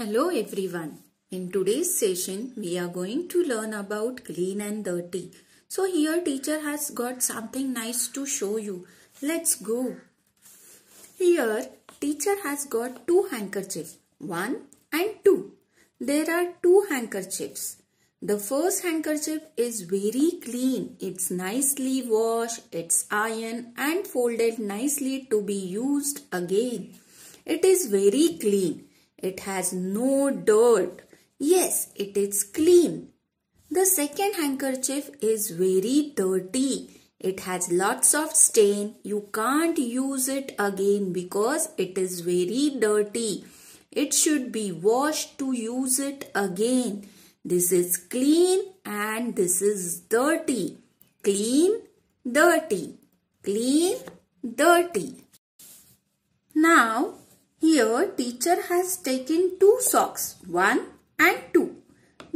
Hello everyone. In today's session, we are going to learn about clean and dirty. So here teacher has got something nice to show you. Let's go. Here teacher has got two handkerchiefs. One and two. There are two handkerchiefs. The first handkerchief is very clean. It's nicely washed, it's ironed and folded nicely to be used again. It is very clean. It has no dirt. Yes, it is clean. The second handkerchief is very dirty. It has lots of stain. You can't use it again because it is very dirty. It should be washed to use it again. This is clean and this is dirty. Clean, dirty. Clean, dirty. Now, here teacher has taken two socks, 1 and 2.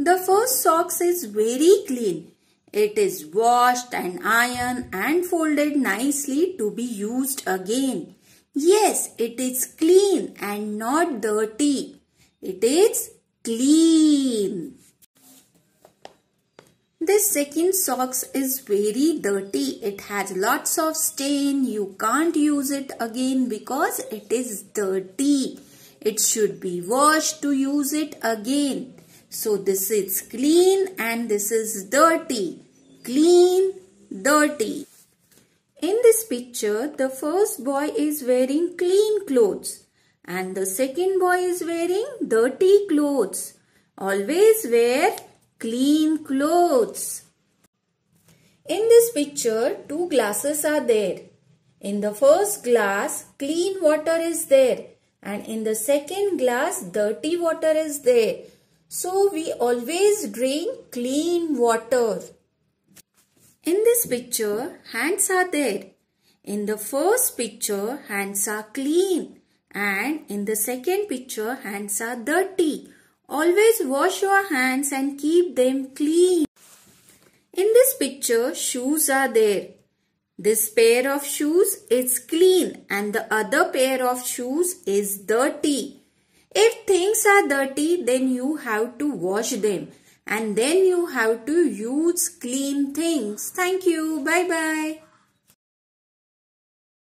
The first socks is very clean. It is washed and ironed and folded nicely to be used again. Yes, it is clean and not dirty. It is clean. This second socks is very dirty. It has lots of stain. You can't use it again because it is dirty. It should be washed to use it again. So this is clean and this is dirty. Clean, dirty. In this picture, the first boy is wearing clean clothes and the second boy is wearing dirty clothes. Always wear clean clothes. In this picture, two glasses are there. In the first glass, clean water is there and in the second glass, dirty water is there. So, we always drink clean water. In this picture, hands are there. In the first picture, hands are clean and in the second picture, hands are dirty. Always wash your hands and keep them clean. In this picture, shoes are there. This pair of shoes is clean and the other pair of shoes is dirty. If things are dirty, then you have to wash them and then you have to use clean things. Thank you. Bye-bye.